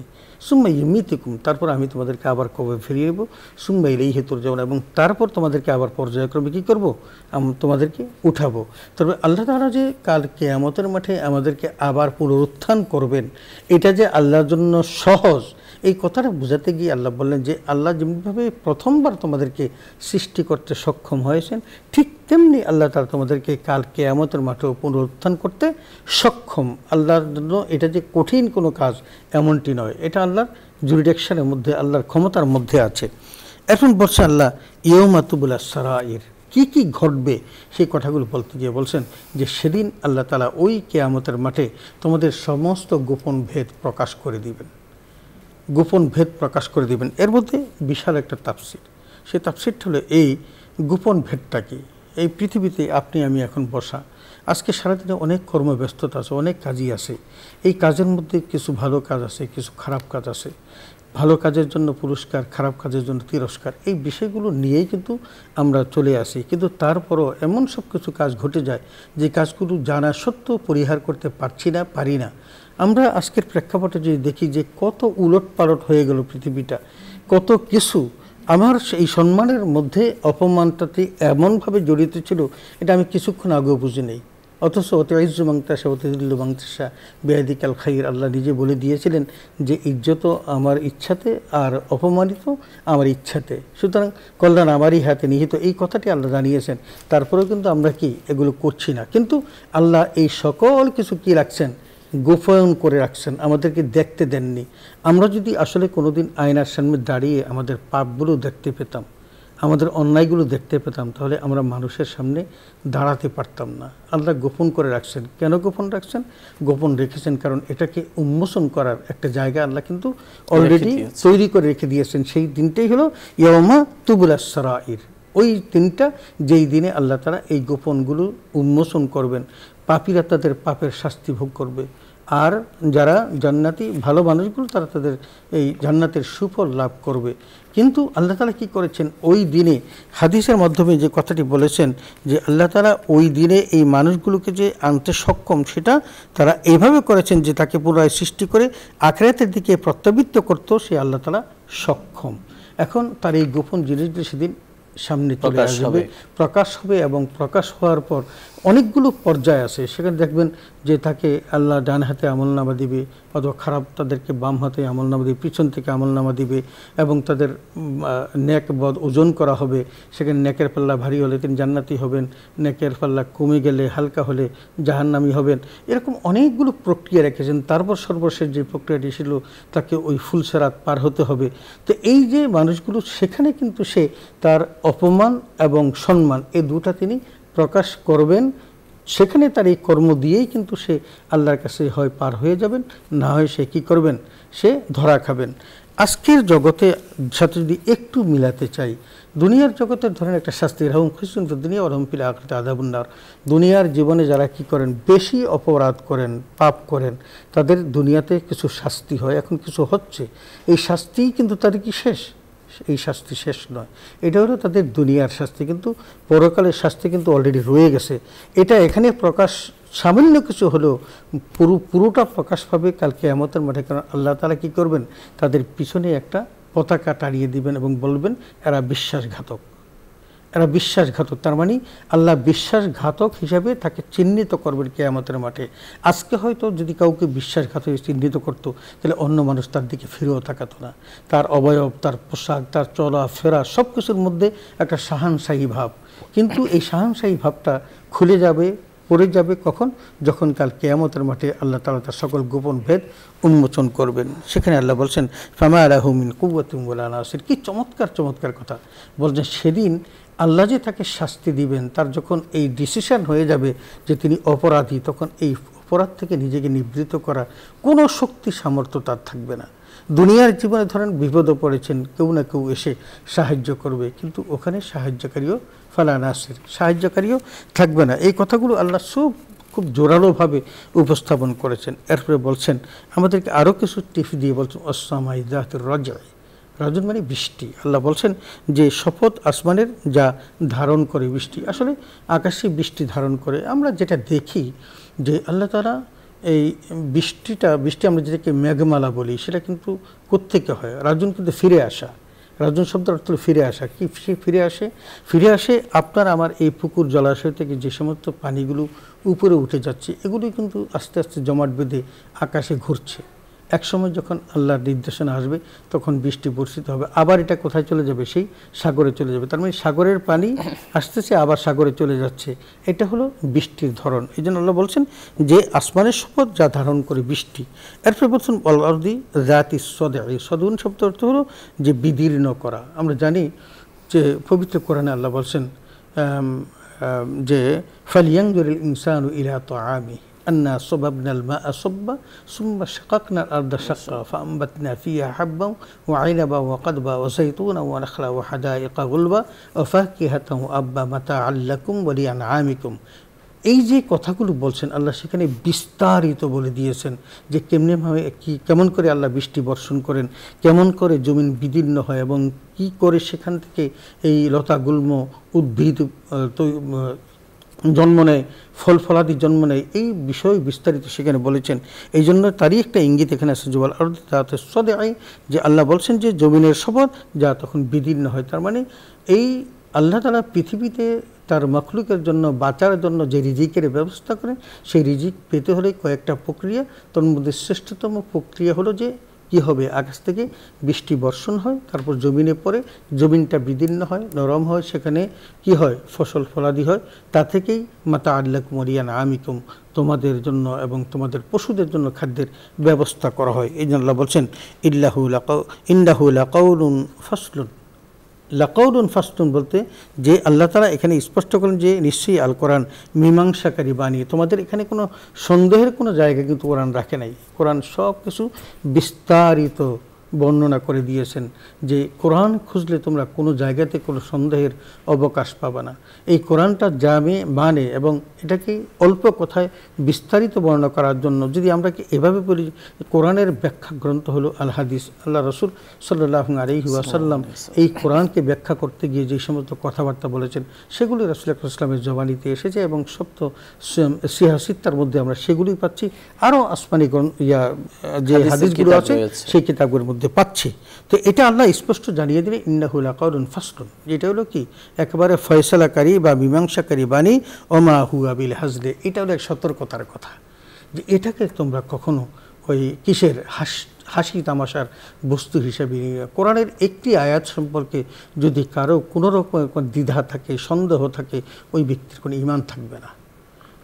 সুম্মা ইমিতিকুম ইয়ে তারপর আমি তোমাদেরকে আবার কবে ফিরিয়ে দেবো সুম্মাই এই হেতুর যেমন এবং তারপর তোমাদেরকে আবার পর্যায়ক্রমে কী করবো তোমাদেরকে উঠাবো তবে আল্লাহ তালা যে কাল কেয়ামতের মাঠে আমাদেরকে আবার পুনরুত্থান করবেন এটা যে আল্লাহর জন্য সহজ এই কথাটা বোঝাতে গিয়ে আল্লাহ বললেন যে আল্লাহ যেমনিভাবে প্রথমবার তোমাদেরকে সৃষ্টি করতে সক্ষম হয়েছেন ঠিক তেমনি আল্লাহ তালা তোমাদেরকে কাল কেয়ামতের মাঠেও পুনরুত্থান করতে সক্ষম আল্লাহর জন্য এটা যে কঠিন কোনো কাজ এমনটি নয় এটা আল্লাহর জুরিডেকশনের মধ্যে আল্লাহর ক্ষমতার মধ্যে আছে এখন বলছে আল্লাহ ইয়মাতুবুল্লা সারাইয়ের কি কি ঘটবে সেই কথাগুলো বলতে গিয়ে বলছেন যে সেদিন আল্লাহ তালা ওই কেয়ামতের মাঠে তোমাদের সমস্ত গোপন ভেদ প্রকাশ করে দিবেন গোপন ভেদ প্রকাশ করে দিবেন এর মধ্যে বিশাল একটা তাপসির সেই তাপসিরটা হলো এই গোপন ভেদটা কি এই পৃথিবীতে আপনি আমি এখন বসা আজকে সারাদিনে অনেক কর্মব্যস্ততা আছে অনেক কাজই আছে এই কাজের মধ্যে কিছু ভালো কাজ আছে কিছু খারাপ কাজ আছে ভালো কাজের জন্য পুরস্কার খারাপ কাজের জন্য তিরস্কার এই বিষয়গুলো নিয়েই কিন্তু আমরা চলে আসি কিন্তু তারপরও এমন সব কিছু কাজ ঘটে যায় যে কাজগুলো জানা সত্ত্বেও পরিহার করতে পারছি না পারি না আমরা আজকের প্রেক্ষাপটে যদি দেখি যে কত উলট পালট হয়ে গেল পৃথিবীটা কত কিছু আমার এই সম্মানের মধ্যে অপমানটাতে এমনভাবে জড়িত ছিল এটা আমি কিছুক্ষণ আগেও বুঝি নেই অথচ অতি ইজ্জু মাংতাসা অতিদিল্লু মাংতাসা বেহাদিকাল খাইর আল্লাহ নিজে বলে দিয়েছিলেন যে ইজ্জত আমার ইচ্ছাতে আর অপমানিত আমার ইচ্ছাতে সুতরাং কল্যাণ আমারই হাতে নিহিত এই কথাটি আল্লাহ জানিয়েছেন তারপরেও কিন্তু আমরা কি এগুলো করছি না কিন্তু আল্লাহ এই সকল কিছু কি রাখছেন গোপায়ন করে রাখছেন আমাদেরকে দেখতে দেননি আমরা যদি আসলে কোনোদিন আয়নার সামনে দাঁড়িয়ে আমাদের পাপগুলো দেখতে পেতাম আমাদের অন্যায়গুলো দেখতে পেতাম তাহলে আমরা মানুষের সামনে দাঁড়াতে পারতাম না আল্লাহ গোপন করে রাখছেন কেন গোপন রাখছেন গোপন রেখেছেন কারণ এটাকে উন্মোচন করার একটা জায়গা আল্লাহ কিন্তু অলরেডি তৈরি করে রেখে দিয়েছেন সেই দিনটাই হলো ইয়মা তুবুলা সরাইর ওই দিনটা যেই দিনে আল্লাহ তারা এই গোপনগুলো উন্মোচন করবেন পাপিরা তাদের পাপের শাস্তি ভোগ করবে আর যারা জান্নাতি ভালো মানুষগুলো তারা তাদের এই জান্নাতের সুফল লাভ করবে কিন্তু আল্লাহ তালা কী করেছেন ওই দিনে হাদিসের মাধ্যমে যে কথাটি বলেছেন যে আল্লাহ তালা ওই দিনে এই মানুষগুলোকে যে আনতে সক্ষম সেটা তারা এভাবে করেছেন যে তাকে পুনরায় সৃষ্টি করে আখরাতের দিকে প্রত্যাবৃত্ত করত সে আল্লাহ তালা সক্ষম এখন তার এই গোপন জিনিসগুলি সেদিন সামনে চলে আসবে প্রকাশ হবে এবং প্রকাশ হওয়ার পর অনেকগুলো পর্যায় আছে সেখানে দেখবেন যে তাকে আল্লাহ ডান হাতে আমলনামা দিবে অথবা খারাপ তাদেরকে বাম হাতে আমলনামা দিবে পিছন থেকে আমলনামা দিবে এবং তাদের ন্যাক বদ ওজন করা হবে সেখানে ন্যাকের পাল্লা ভারী হলে তিনি জান্নাতি হবেন ন্যাকের পাল্লা কমে গেলে হালকা হলে জাহান্নামি হবেন এরকম অনেকগুলো প্রক্রিয়া রেখেছেন তারপর সর্বশেষ যে প্রক্রিয়াটি ছিল তাকে ওই ফুলসেরাত পার হতে হবে তো এই যে মানুষগুলো সেখানে কিন্তু সে তার অপমান এবং সম্মান এই দুটা তিনি প্রকাশ করবেন সেখানে তার এই কর্ম দিয়েই কিন্তু সে আল্লাহর কাছে হয় পার হয়ে যাবেন না হয় সে কি করবেন সে ধরা খাবেন আজকের জগতে সাথে যদি একটু মিলাতে চাই দুনিয়ার জগতের ধরেন একটা শাস্তি রাহুম খুশুন দুনিয়া রহমপিল আকৃত আদাবুন্নার দুনিয়ার জীবনে যারা কি করেন বেশি অপরাধ করেন পাপ করেন তাদের দুনিয়াতে কিছু শাস্তি হয় এখন কিছু হচ্ছে এই শাস্তিই কিন্তু তাদের কি শেষ এই শাস্তি শেষ নয় এটা হলো তাদের দুনিয়ার শাস্তি কিন্তু পরকালের শাস্তি কিন্তু অলরেডি রয়ে গেছে এটা এখানে প্রকাশ সামান্য কিছু হলেও পুরো পুরোটা প্রকাশ পাবে কালকে এমতের মাঠে কারণ আল্লাহ তালা কী করবেন তাদের পিছনে একটা পতাকা টাড়িয়ে দিবেন এবং বলবেন এরা বিশ্বাসঘাতক এরা বিশ্বাসঘাতক তার মানে আল্লাহ বিশ্বাসঘাতক হিসাবে তাকে চিহ্নিত করবেন কেয়ামতের মাঠে আজকে হয়তো যদি কাউকে বিশ্বাসঘাতক চিহ্নিত করত তাহলে অন্য মানুষ তার দিকে ফিরেও তাকাতো না তার অবয়ব তার পোশাক তার চলা ফেরা সব কিছুর মধ্যে একটা সাহানশাহী ভাব কিন্তু এই সাহানশাহী ভাবটা খুলে যাবে পড়ে যাবে কখন যখন কাল কেয়ামতের মাঠে আল্লাহ তালা তার সকল গোপন ভেদ উন্মোচন করবেন সেখানে আল্লাহ বলছেন ফামা আলাহমিন কুয়াতুমুল আনাসের কি চমৎকার চমৎকার কথা বলছেন সেদিন আল্লাহ যে তাকে শাস্তি দিবেন তার যখন এই ডিসিশন হয়ে যাবে যে তিনি অপরাধী তখন এই অপরাধ থেকে নিজেকে নিবৃত করা কোনো শক্তি সামর্থ্য তার থাকবে না দুনিয়ার জীবনে ধরেন বিপদে পড়েছেন কেউ না কেউ এসে সাহায্য করবে কিন্তু ওখানে সাহায্যকারীও ফালান আসের সাহায্যকারীও থাকবে না এই কথাগুলো আল্লাহ সব খুব জোরালোভাবে উপস্থাপন করেছেন এরপরে বলছেন আমাদেরকে আরও কিছু টিপ দিয়ে বলছেন অসামাই দাহাতের রজায় রাজন মানে বৃষ্টি আল্লাহ বলছেন যে শপথ আসমানের যা ধারণ করে বৃষ্টি আসলে আকাশে বৃষ্টি ধারণ করে আমরা যেটা দেখি যে আল্লাহ তারা এই বৃষ্টিটা বৃষ্টি আমরা যেটাকে মেঘমালা বলি সেটা কিন্তু কোত্থেকে হয় রাজন কিন্তু ফিরে আসা রাজন শব্দের অর্থ ফিরে আসা কি সে ফিরে আসে ফিরে আসে আপনার আমার এই পুকুর জলাশয় থেকে যে সমস্ত পানিগুলো উপরে উঠে যাচ্ছে এগুলি কিন্তু আস্তে আস্তে জমাট বেঁধে আকাশে ঘুরছে একসময় যখন আল্লাহর নির্দেশনা আসবে তখন বৃষ্টি বর্ষিত হবে আবার এটা কোথায় চলে যাবে সেই সাগরে চলে যাবে তার মানে সাগরের পানি আসতেছে আবার সাগরে চলে যাচ্ছে এটা হলো বৃষ্টির ধরন এই জন্য আল্লাহ বলছেন যে আসমানের শপথ যা ধারণ করে বৃষ্টি এরপরে বলছেন অলদি জাতি সদে সদুন শব্দ অর্থ হলো যে বিদীর্ণ করা আমরা জানি যে পবিত্র কোরআনে আল্লাহ বলছেন যে ফালিয়াং ইনসান ইলা তো আমি أن صببنا الماء صبا ثم شققنا الأرض شقا فأنبتنا فيها حبا وعنبا وقدبا وزيتونا ونخلا وحدائق غلبا وفاكهة وأبا متاعا لكم ولأنعامكم এই যে কথাগুলো বলছেন আল্লাহ সেখানে বিস্তারিত বলে দিয়েছেন যে কেমনিভাবে কি কেমন করে আল্লাহ বৃষ্টি বর্ষণ করেন কেমন করে জমিন বিদীর্ণ হয় এবং কি করে সেখান থেকে এই লতা গুল্ম উদ্ভিদ জন্ম নেয় ফল ফলাদি জন্ম নেয় এই বিষয় বিস্তারিত সেখানে বলেছেন এই জন্য তারই একটা ইঙ্গিত এখানে আছে জুবাল আর তাতে সদে আই যে আল্লাহ বলছেন যে জমিনের শপথ যা তখন বিদীর্ণ হয় তার মানে এই আল্লাহ তালা পৃথিবীতে তার মখলুকের জন্য বাঁচার জন্য যে রিজিকের ব্যবস্থা করেন সেই রিজিক পেতে হলে কয়েকটা প্রক্রিয়া তোর মধ্যে শ্রেষ্ঠতম প্রক্রিয়া হলো যে কি হবে আকাশ থেকে বৃষ্টি বর্ষণ হয় তারপর জমিনে পড়ে জমিনটা বিদীর্ণ হয় নরম হয় সেখানে কি হয় ফসল ফলাদি হয় তা থেকেই মাতা আল্লাহ আমি আমিকুম তোমাদের জন্য এবং তোমাদের পশুদের জন্য খাদ্যের ব্যবস্থা করা হয় এই জন্য বলছেন ইল্লাহুল ইন্দাহুল কাউরুন ফসলুন লাকাউডুন ফাস্তুন বলতে যে আল্লাহ তারা এখানে স্পষ্ট করেন যে নিশ্চয়ই আল কোরআন মীমাংসাকারী বানিয়ে তোমাদের এখানে কোনো সন্দেহের কোনো জায়গা কিন্তু কোরআন রাখে নাই কোরআন সব কিছু বিস্তারিত বর্ণনা করে দিয়েছেন যে কোরআন খুঁজলে তোমরা কোনো জায়গাতে কোনো সন্দেহের অবকাশ পাবে না এই কোরআনটা জামে মানে এবং এটাকে অল্প কথায় বিস্তারিত বর্ণনা করার জন্য যদি আমরা কি এভাবে বলি কোরআনের ব্যাখ্যা গ্রন্থ হলো আলহাদিস আল্লাহ রসুল সাল্লাহ আলহিহাসাল্লাম এই কোরআনকে ব্যাখ্যা করতে গিয়ে যে সমস্ত কথাবার্তা বলেছেন সেগুলি রসুল ইসলামের জবানিতে এসেছে এবং সপ্ত সিহাসিত্তার মধ্যে আমরা সেগুলি পাচ্ছি আরও আসমানি ইয়া যে হাদিসগুলো আছে সেই কিতাবগুলোর মধ্যে মধ্যে পাচ্ছে তো এটা আল্লাহ স্পষ্ট জানিয়ে দিলে ইন্নাহুলা করুন ফাসলুন যেটা হলো কি একেবারে ফয়সলাকারী বা মীমাংসাকারী বাণী ওমা হুয়াবিল হাজলে এটা হলো এক সতর্কতার কথা যে এটাকে তোমরা কখনো ওই কিসের হাস হাসি তামাশার বস্তু হিসেবে কোরআনের একটি আয়াত সম্পর্কে যদি কারো কোনো রকমের কোনো দ্বিধা থাকে সন্দেহ থাকে ওই ব্যক্তির কোনো ইমান থাকবে না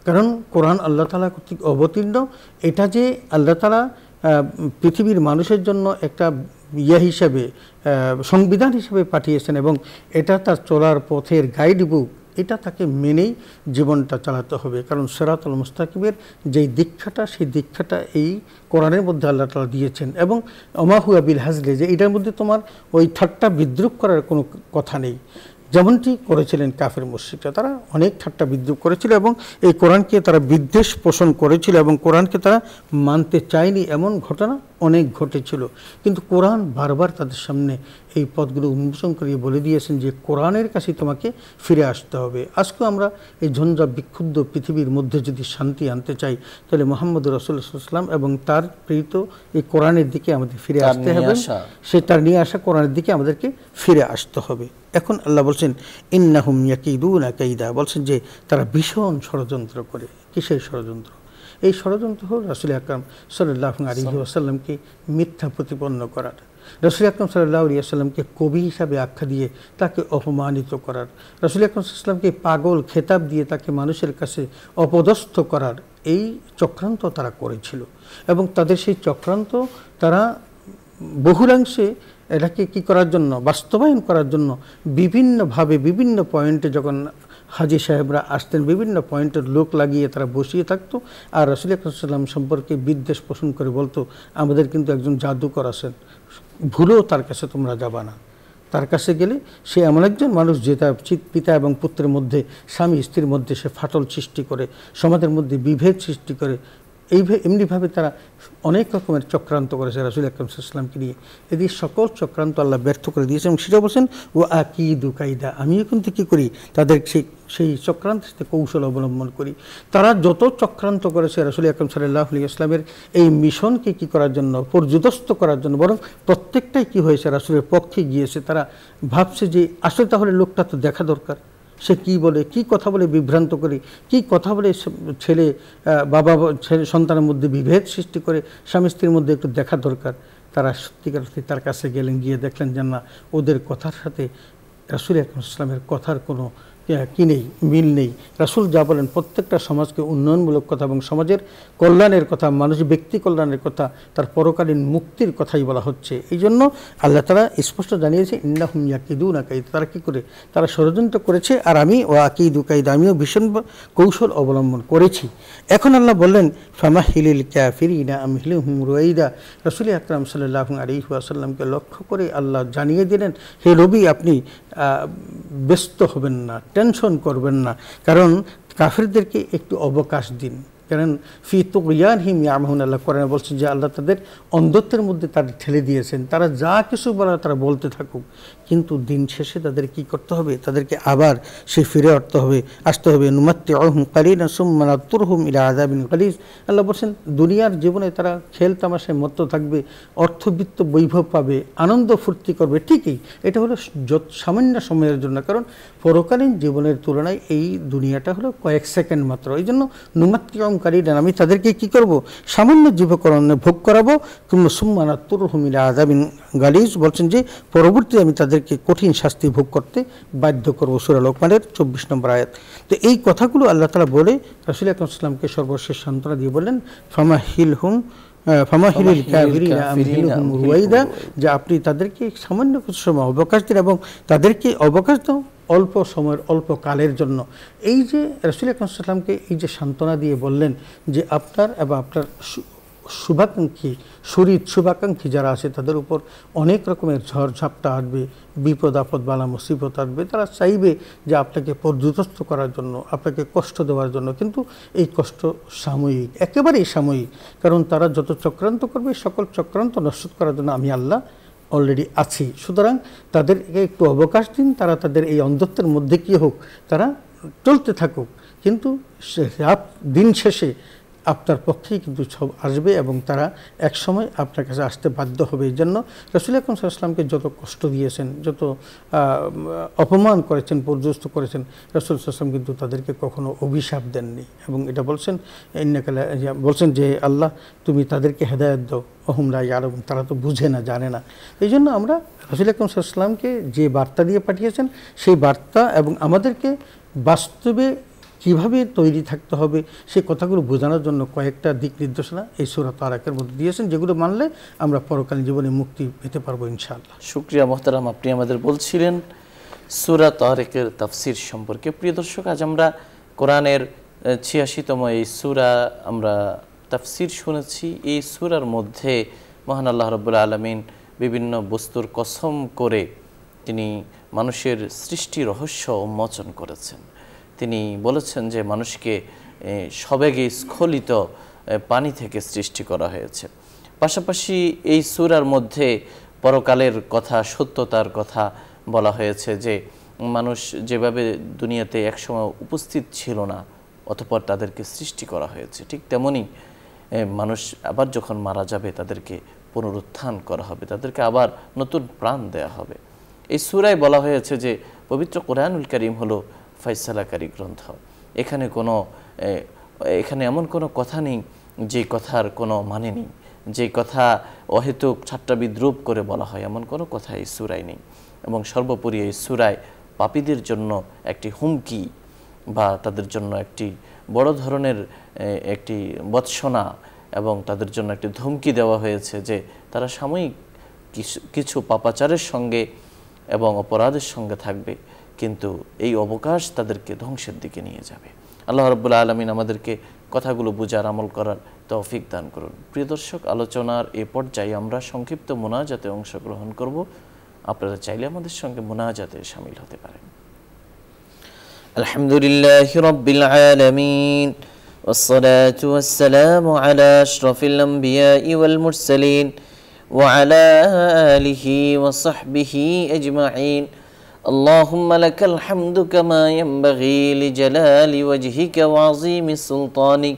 কারণ কোরআন আল্লাহ তালা কর্তৃক অবতীর্ণ এটা যে আল্লাহ তালা পৃথিবীর মানুষের জন্য একটা ইয়ে হিসেবে সংবিধান হিসেবে পাঠিয়েছেন এবং এটা তার চলার পথের গাইড বুক এটা তাকে মেনেই জীবনটা চালাতে হবে কারণ সেরাতুল মুস্তাকিমের যেই দীক্ষাটা সেই দীক্ষাটা এই কোরআনের মধ্যে আল্লাহ তালা দিয়েছেন এবং অমাহু আবিল হাজলে যে এটার মধ্যে তোমার ওই ঠাট্টা বিদ্রুপ করার কোনো কথা নেই যেমনটি করেছিলেন কাফের মুশ্রিকরা তারা অনেক ঠাট্টা বিদ্রুপ করেছিল এবং এই কোরআনকে তারা বিদ্বেষ পোষণ করেছিল এবং কোরআনকে তারা মানতে চায়নি এমন ঘটনা অনেক ঘটেছিল কিন্তু কোরআন বারবার তাদের সামনে এই পদগুলো উন্মোচন করিয়ে বলে দিয়েছেন যে কোরআনের কাছে তোমাকে ফিরে আসতে হবে আজকেও আমরা এই ঝঞ্ঝা বিক্ষুব্ধ পৃথিবীর মধ্যে যদি শান্তি আনতে চাই তাহলে মোহাম্মদ রসুল্লাহাম এবং তার প্রেরিত এই কোরআনের দিকে আমাদের ফিরে আসতে হবে সে তার নিয়ে আসা কোরআনের দিকে আমাদেরকে ফিরে আসতে হবে এখন আল্লাহ বলছেন ইন্নাহুম ইয়াকিদুনা কাইদা বলছেন যে তারা ভীষণ ষড়যন্ত্র করে কিসের ষড়যন্ত্র এই ষড়যন্ত্র হল রাসুল আকরম সাল্লাহ আলী আসাল্লামকে মিথ্যা প্রতিপন্ন করার রসুল আকরম সাল্লাহ আলিয়াকে কবি হিসাবে আখ্যা দিয়ে তাকে অপমানিত করার রসুল আকরম সাল্লামকে পাগল খেতাব দিয়ে তাকে মানুষের কাছে অপদস্থ করার এই চক্রান্ত তারা করেছিল এবং তাদের সেই চক্রান্ত তারা বহুলাংশে এটাকে কি করার জন্য বাস্তবায়ন করার জন্য বিভিন্নভাবে বিভিন্ন পয়েন্টে যখন হাজি সাহেবরা আসতেন বিভিন্ন পয়েন্টের লোক লাগিয়ে তারা বসিয়ে থাকতো আর রসুল আকরাম সম্পর্কে বিদ্বেষ পোষণ করে বলতো আমাদের কিন্তু একজন জাদুকর আছেন ভুলেও তার কাছে তোমরা যাবা না তার কাছে গেলে সে এমন একজন মানুষ যে তার পিতা এবং পুত্রের মধ্যে স্বামী স্ত্রীর মধ্যে সে ফাটল সৃষ্টি করে সমাজের মধ্যে বিভেদ সৃষ্টি করে এই এমনিভাবে তারা অনেক রকমের চক্রান্ত করেছে রাসুল আকরম সাল্লামকে নিয়ে এদি সকল চক্রান্ত আল্লাহ ব্যর্থ করে দিয়েছে এবং সেটা বলছেন ও আকি দুকাইদা আমি এখন কী করি তাদের সেই সেই চক্রান্তের সাথে কৌশল অবলম্বন করি তারা যত চক্রান্ত করেছে রাসুল আকরম সাল্লাহ আলী ইসলামের এই মিশনকে কি করার জন্য পর্যদস্ত করার জন্য বরং প্রত্যেকটাই কি হয়েছে রাসুলের পক্ষে গিয়েছে তারা ভাবছে যে আসলে তাহলে লোকটা তো দেখা দরকার সে কি বলে কি কথা বলে বিভ্রান্ত করে কি কথা বলে ছেলে বাবা ছেলে সন্তানের মধ্যে বিভেদ সৃষ্টি করে স্বামী স্ত্রীর মধ্যে একটু দেখা দরকার তারা সত্যিকার তার কাছে গেলেন গিয়ে দেখলেন যে না ওদের কথার সাথে রাসুল আকরম ইসলামের কথার কোনো কি নেই মিল নেই রাসুল যা বলেন প্রত্যেকটা সমাজকে উন্নয়নমূলক কথা এবং সমাজের কল্যাণের কথা মানুষ ব্যক্তি কল্যাণের কথা তার পরকালীন মুক্তির কথাই বলা হচ্ছে এই জন্য আল্লাহ তারা স্পষ্ট জানিয়েছে ইন্না ইয়া কিদু না কাইদ তারা কী করে তারা ষড়যন্ত্র করেছে আর আমি ও আকিদু কাইদ আমিও ভীষণ কৌশল অবলম্বন করেছি এখন আল্লাহ বললেন ফামা হিলিল ফিরি না আমি হিলি হুম রুয়াইদা রসুল আকরাম সাল্লাহ আলী আসাল্লামকে লক্ষ্য করে আল্লাহ জানিয়ে দিলেন হে রবি আপনি ব্যস্ত হবেন না টেনশন করবেন না কারণ কাফেরদেরকে একটু অবকাশ দিন কারণ ফি তুকিয়ান হিম ইয়ামহন আল্লাহ করেন বলছেন যে আল্লাহ তাদের অন্ধত্বের মধ্যে তাদের ঠেলে দিয়েছেন তারা যা কিছু বলা তারা বলতে থাকুক কিন্তু দিন শেষে তাদের কি করতে হবে তাদেরকে আবার সে ফিরে আসতে হবে আসতে হবে নুমাত্তি আহম কালিন সুম্মান তুরহম ইরা আজাবিন কালিস আল্লাহ বলছেন দুনিয়ার জীবনে তারা খেল তামাশায় মত্ত থাকবে অর্থবিত্ত বৈভব পাবে আনন্দ ফুর্তি করবে ঠিকই এটা হলো যত সামান্য সময়ের জন্য কারণ পরকালীন জীবনের তুলনায় এই দুনিয়াটা হলো কয়েক সেকেন্ড মাত্র এই জন্য নুমাত্তি আহম কালিন আমি তাদেরকে কি করব সামান্য জীবকরণে ভোগ করাবো কিংবা সুম্মান তুরহম ইরা আজাবিন গালিস বলছেন যে পরবর্তী আমি তাদের তাদেরকে কঠিন শাস্তি ভোগ করতে বাধ্য করব সুরা লোকমানের চব্বিশ নম্বর আয়াত তো এই কথাগুলো আল্লাহ তালা বলে রাসুল আকরম ইসলামকে সর্বশেষ সান্ত্বনা দিয়ে বলেন ফামা হিল হুম যে আপনি তাদেরকে সামান্য কিছু সময় অবকাশ দিন এবং তাদেরকে অবকাশ দাও অল্প সময়ের অল্প কালের জন্য এই যে রসুল আকরম এই যে সান্ত্বনা দিয়ে বললেন যে আপনার এবং আপনার শুভাকাঙ্ক্ষী শরীর শুভাকাঙ্ক্ষী যারা আছে তাদের উপর অনেক রকমের ঝড় ঝাপটা আসবে বিপদ আপদ বালা মুসিবত আসবে তারা চাইবে যে আপনাকে পর্যুদস্ত করার জন্য আপনাকে কষ্ট দেওয়ার জন্য কিন্তু এই কষ্ট সাময়িক একেবারেই সাময়িক কারণ তারা যত চক্রান্ত করবে সকল চক্রান্ত নস্বত করার জন্য আমি আল্লাহ অলরেডি আছি সুতরাং তাদেরকে একটু অবকাশ দিন তারা তাদের এই অন্ধত্বের মধ্যে কী হোক তারা চলতে থাকুক কিন্তু দিন শেষে আপনার পক্ষেই কিন্তু সব আসবে এবং তারা একসময় আপনার কাছে আসতে বাধ্য হবে এই জন্য রসুল আকরম সাল্লামকে যত কষ্ট দিয়েছেন যত অপমান করেছেন পর্যস্ত করেছেন রসুল সাল্লাম কিন্তু তাদেরকে কখনো অভিশাপ দেননি এবং এটা বলছেন ইন্নাকালে বলছেন যে আল্লাহ তুমি তাদেরকে হেদায়ত দাও অহমরা ইয়ারম তারা তো বুঝে না জানে না এই জন্য আমরা রসুল আকরম সাল্লামকে যে বার্তা দিয়ে পাঠিয়েছেন সেই বার্তা এবং আমাদেরকে বাস্তবে কিভাবে তৈরি থাকতে হবে সে কথাগুলো বোঝানোর জন্য কয়েকটা দিক নির্দেশনা এই সুরা তারাকের মধ্যে দিয়েছেন যেগুলো মানলে আমরা পরকালীন জীবনে মুক্তি পেতে পারবো ইনশাআল্লাহ শুক্রিয়া মোহতারাম আপনি আমাদের বলছিলেন সুরা তারেকের তাফসির সম্পর্কে প্রিয় দর্শক আজ আমরা কোরআনের ছিয়াশিতম এই সুরা আমরা তাফসির শুনেছি এই সুরার মধ্যে মহান আল্লাহ রবুল্লা আলমিন বিভিন্ন বস্তুর কসম করে তিনি মানুষের সৃষ্টি রহস্য উন্মোচন করেছেন তিনি বলেছেন যে মানুষকে সবেগে স্খলিত পানি থেকে সৃষ্টি করা হয়েছে পাশাপাশি এই সুরার মধ্যে পরকালের কথা সত্যতার কথা বলা হয়েছে যে মানুষ যেভাবে দুনিয়াতে একসময় উপস্থিত ছিল না অতপর তাদেরকে সৃষ্টি করা হয়েছে ঠিক তেমনই মানুষ আবার যখন মারা যাবে তাদেরকে পুনরুত্থান করা হবে তাদেরকে আবার নতুন প্রাণ দেয়া হবে এই সুরায় বলা হয়েছে যে পবিত্র কোরআনুল করিম হলো ফাইসালাকারী গ্রন্থ এখানে কোনো এখানে এমন কোনো কথা নেই যে কথার কোনো মানে নেই যে কথা অহেতুক ছাট্টা বিদ্রুপ করে বলা হয় এমন কোনো কথা এই সুরাই নেই এবং সর্বোপরি এই সুরায় পাপীদের জন্য একটি হুমকি বা তাদের জন্য একটি বড় ধরনের একটি বৎসনা এবং তাদের জন্য একটি ধমকি দেওয়া হয়েছে যে তারা সাময়িক কিছু পাপাচারের সঙ্গে এবং অপরাধের সঙ্গে থাকবে কিন্তু এই অবকাশ তাদেরকে ধ্বংসের দিকে নিয়ে যাবে আল্লাহ রব্বুল্লা আলমিন আমাদেরকে কথাগুলো বুঝার আমল করার তৌফিক দান করুন প্রিয় দর্শক আলোচনার এ পর্যায়ে আমরা সংক্ষিপ্ত মোনাজাতে অংশগ্রহণ করব আপনারা চাইলে আমাদের সঙ্গে মোনাজাতে সামিল হতে পারেন আলহামদুলিল্লাহ রব্বিল আলমিন والصلاة والسلام على أشرف الأنبياء والمرسلين وعلى آله وصحبه أجمعين اللهم لك الحمد كما ينبغي لجلال وجهك وعظيم سلطانك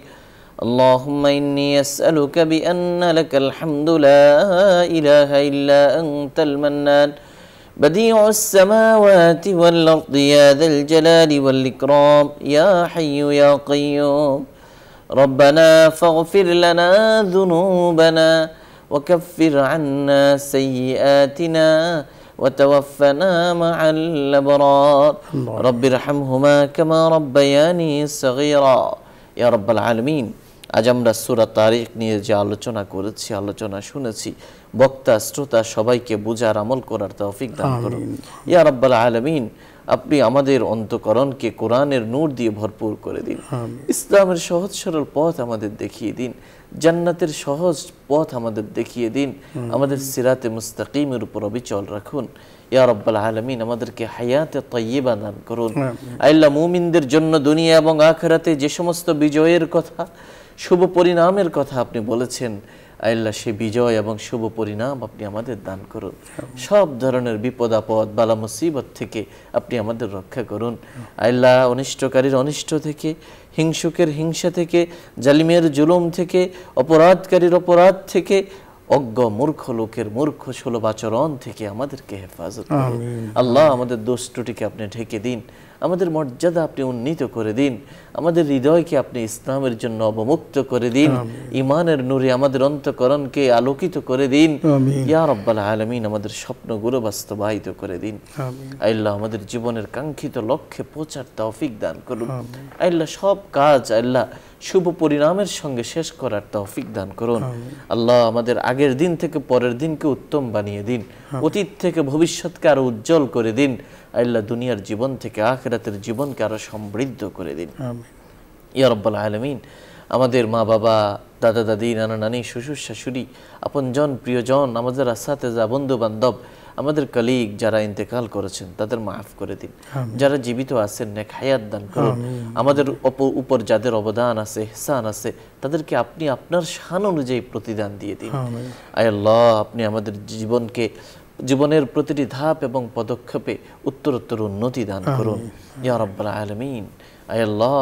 اللهم إني أسألك بأن لك الحمد لا إله إلا أنت المنان بديع السماوات والأرض يا ذا الجلال والإكرام يا حي يا قيوم ربنا فاغفر لنا ذنوبنا وكفر عنا سيئاتنا وتوفنا مع الأبرار رب ارحمهما كما ربياني صغيرا يا رب العالمين আজ আমরা সুরা তারিখ নিয়ে যে আলোচনা করেছি আলোচনা শুনেছি বক্তা শ্রোতা সবাইকে বুঝার আমল করার তৌফিক দান করুন ইয়া রব্বাল আলমিন আপনি আমাদের অন্তকরণকে কোরআনের নূর দিয়ে ভরপুর করে দিন ইসলামের সহজ সরল পথ আমাদের দেখিয়ে দিন জান্নাতের সহজ পথ আমাদের দেখিয়ে দিন আমাদের সিরাতে মুস্তাকিমের উপর অবিচল রাখুন ইয়া রব্বাল আলমিন আমাদেরকে হায়াতে তৈবা দান করুন হ্যাঁ। আল্লাহ মুমিনদের জন্য দুনিয়া এবং আখরাতে যে সমস্ত বিজয়ের কথা শুভ পরিণামের কথা আপনি বলেছেন আল্লাহ সে বিজয় এবং শুভ পরিণাম আপনি আমাদের দান করুন সব ধরনের বিপদ আপদ বালা মুসিবত থেকে আপনি আমাদের রক্ষা করুন আল্লাহ অনিষ্টকারীর অনিষ্ট থেকে হিংসুকের হিংসা থেকে জালিমের জুলুম থেকে অপরাধকারীর অপরাধ থেকে অজ্ঞ মূর্খ লোকের মূর্খ সুলভ আচরণ থেকে আমাদেরকে হেফাজত আল্লাহ আমাদের দোষ ত্রুটিকে আপনি ঢেকে দিন আমাদের মর্যাদা আপনি উন্নীত করে দিন আমাদের হৃদয়কে আপনি ইসলামের জন্য অবমুক্ত করে দিন ইমানের নূরে আমাদের অন্তকরণকে আলোকিত করে দিন ইয়া রব্বাল আলমিন আমাদের স্বপ্নগুলো বাস্তবায়িত করে দিন আল্লাহ আমাদের জীবনের কাঙ্ক্ষিত লক্ষ্যে পৌঁছার তৌফিক দান করুন আল্লাহ সব কাজ আল্লাহ শুভ পরিণামের সঙ্গে শেষ করার তৌফিক দান করুন আল্লাহ আমাদের আগের দিন থেকে পরের দিনকে উত্তম বানিয়ে দিন অতীত থেকে ভবিষ্যৎকে আরো উজ্জ্বল করে দিন আল্লাহ দুনিয়ার জীবন থেকে আখরাতের জীবনকে আরো সমৃদ্ধ করে দিন ইয়া রব্বাল আলমিন আমাদের মা বাবা দাদা দাদি নানা নানি শ্বশুর শাশুড়ি আপন জন প্রিয়জন আমাদের আসাতে যা বন্ধু বান্ধব আমাদের কলিগ যারা ইন্তেকাল করেছেন তাদের মাফ করে দিন যারা জীবিত আছেন নেক হায়াত দান করুন আমাদের উপর যাদের অবদান আছে হেসান আছে তাদেরকে আপনি আপনার সান অনুযায়ী প্রতিদান দিয়ে দিন আয়াল্লাহ আপনি আমাদের জীবনকে জীবনের প্রতিটি ধাপ এবং পদক্ষেপে উত্তরোত্তর উন্নতি দান করুন ইয়া রব্বাল আলমিন আয়াল্লাহ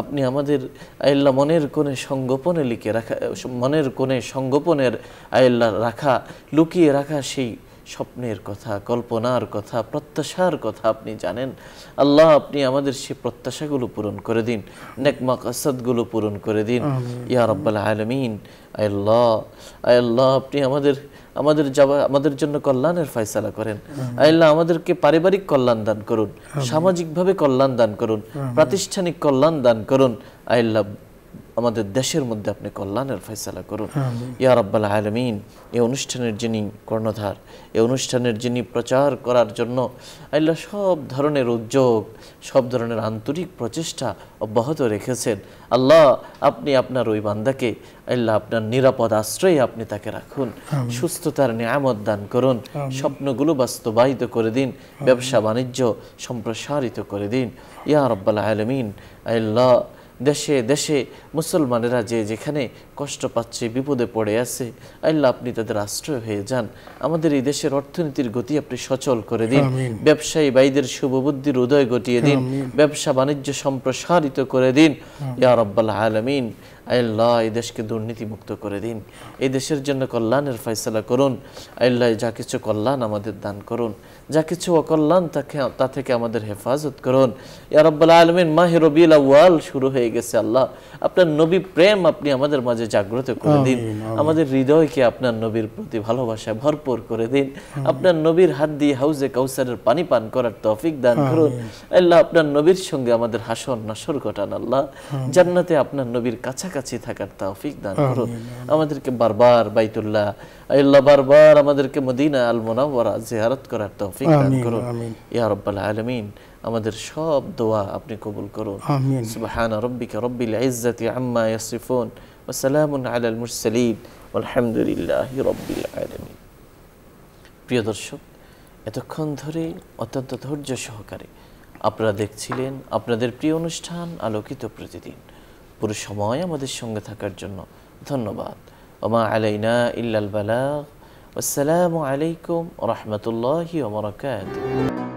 আপনি আমাদের আয়াল্লাহ মনের কোণে সংগোপনে লিখে রাখা মনের কোণে সংগোপনের আয়াল্লাহ রাখা লুকিয়ে রাখা সেই স্বপ্নের কথা কল্পনার কথা প্রত্যাশার কথা আপনি জানেন আল্লাহ আপনি আমাদের সে প্রত্যাশাগুলো পূরণ করে দিন নেকমা কাসাদগুলো পূরণ করে দিন ইয়া রব্বাল আলমিন আয়াল্লাহ আয়াল্লাহ আপনি আমাদের আমাদের আমাদের জন্য কল্যাণের ফয়সালা করেন হ্যাঁ। আল্লাহ আমাদেরকে পারিবারিক কল্যাণ দান করুন সামাজিকভাবে কল্যাণ দান করুন প্রাতিষ্ঠানিক কল্যাণ দান করুন আল্লাহ আমাদের দেশের মধ্যে আপনি কল্যাণের ফেসলা করুন ইয়া রব্বাল আলমিন এই অনুষ্ঠানের যিনি কর্ণধার এই অনুষ্ঠানের যিনি প্রচার করার জন্য আল্লাহ সব ধরনের উদ্যোগ সব ধরনের আন্তরিক প্রচেষ্টা অব্যাহত রেখেছেন আল্লাহ আপনি আপনার ওই বান্দাকে আল্লাহ আপনার নিরাপদ আশ্রয়ে আপনি তাকে রাখুন সুস্থতার নিয়ামত দান করুন স্বপ্নগুলো বাস্তবায়িত করে দিন ব্যবসা বাণিজ্য সম্প্রসারিত করে দিন ইয়া রব্বাল আলমিন আল্লাহ দেশে দেশে মুসলমানেরা যে যেখানে কষ্ট পাচ্ছে বিপদে পড়ে আছে আল্লাহ আপনি তাদের আশ্রয় হয়ে যান আমাদের এই দেশের অর্থনীতির গতি আপনি সচল করে দিন ব্যবসায়ী ভাইদের শুভবুদ্ধির উদয় ঘটিয়ে দিন ব্যবসা বাণিজ্য সম্প্রসারিত করে দিন ইয়ারব্বাল আলমিন আল্লাহ এই দেশকে দুর্নীতিমুক্ত করে দিন এই দেশের জন্য কল্যাণের ফয়সলা করুন আল্লাহ যা কিছু কল্যাণ আমাদের দান করুন যা কিছু অকল্যাণ তাকে তা থেকে আমাদের হেফাজত করুন ইয়ারব্বাল্লা আলমিন মাহি রবিল আওয়াল শুরু হয়ে গেছে আল্লাহ আপনার নবী প্রেম আপনি আমাদের মাঝে জাগ্রত করে দিন আমাদের হৃদয়কে আপনার নবীর প্রতি ভালোবাসায় ভরপুর করে দিন আপনার নবীর হাত দিয়ে হাউজে কাউসারের পানি পান করার তফিক দান করুন আল্লাহ আপনার নবীর সঙ্গে আমাদের হাসন নাসর ঘটান আল্লাহ জান্নাতে আপনার নবীর কাছাকাছি কাছে থাকার তৌফিক দান করুন আমাদেরকে বারবার বাইতুল্লাহ আল্লাহ বারবার আমাদেরকে মদিনা আল মোনাওয়ারা জিয়ারত করার তৌফিক দান করুন ইয়া রব্বাল আলামিন আমাদের সব দোয়া আপনি কবুল করুন সুবহান রব্বিকা রব্বিল ইজ্জাতি আম্মা ইয়াসিফুন ওয়া সালামুন আলাল মুরসালিন আলহামদুলিল্লাহি রব্বিল আলামিন প্রিয় দর্শক এতক্ষণ ধরে অত্যন্ত ধৈর্য সহকারে আপনারা দেখছিলেন আপনাদের প্রিয় অনুষ্ঠান আলোকিত প্রতিদিন পুরো সময় আমাদের সঙ্গে থাকার জন্য ধন্যবাদ ওমা আলাইনা ইল্লাল বালাগ আসসালামু আলাইকুম রহমতুল্লাহি ওবরাকাতুহু